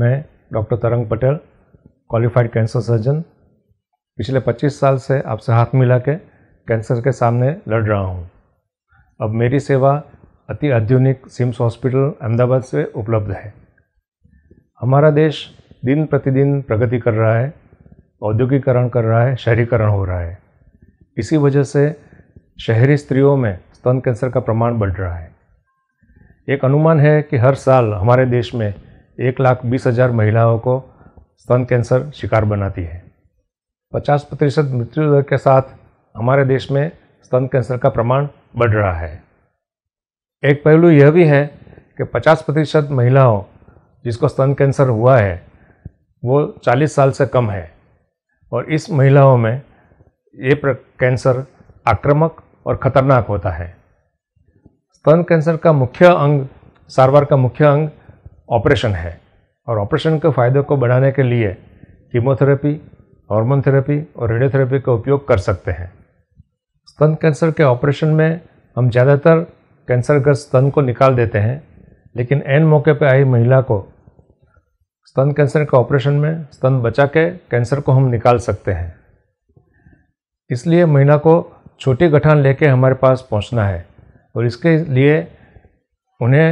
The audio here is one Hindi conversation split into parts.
मैं डॉक्टर तरंग पटेल क्वालिफाइड कैंसर सर्जन पिछले 25 साल से आपसे हाथ मिला के कैंसर के सामने लड़ रहा हूँ अब मेरी सेवा अति आधुनिक सिम्स हॉस्पिटल अहमदाबाद से उपलब्ध है हमारा देश दिन प्रतिदिन प्रगति कर रहा है औद्योगिकरण कर रहा है शहरीकरण हो रहा है इसी वजह से शहरी स्त्रियों में स्तन कैंसर का प्रमाण बढ़ रहा है एक अनुमान है कि हर साल हमारे देश में एक लाख बीस हज़ार महिलाओं को स्तन कैंसर शिकार बनाती है 50 प्रतिशत मृत्यु दर के साथ हमारे देश में स्तन कैंसर का प्रमाण बढ़ रहा है एक पहलू यह भी है कि 50 प्रतिशत महिलाओं जिसको स्तन कैंसर हुआ है वो 40 साल से कम है और इस महिलाओं में ये कैंसर आक्रामक और ख़तरनाक होता है स्तन कैंसर का मुख्य अंग सारवार का मुख्य अंग ऑपरेशन है और ऑपरेशन के फ़ायदे को बढ़ाने के लिए कीमोथेरेपी हार्मोन थेरेपी और रेडियोथेरेपी का उपयोग कर सकते हैं स्तन कैंसर के ऑपरेशन में हम ज़्यादातर कैंसरग्रस्त स्तन को निकाल देते हैं लेकिन एन मौके पर आई महिला को स्तन कैंसर के ऑपरेशन में स्तन बचा के कैंसर को हम निकाल सकते हैं इसलिए महिला को छोटी गठान लेके हमारे पास पहुंचना है और इसके लिए उन्हें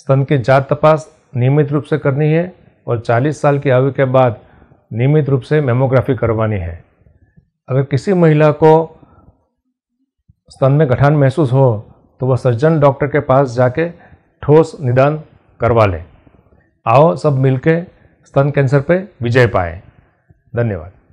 स्तन की जात तपास नियमित रूप से करनी है और 40 साल की आयु के बाद नियमित रूप से मेमोग्राफी करवानी है अगर किसी महिला को स्तन में गठान महसूस हो तो वह सर्जन डॉक्टर के पास जाके ठोस निदान करवा लें आओ सब मिलके स्तन कैंसर पे विजय पाएँ धन्यवाद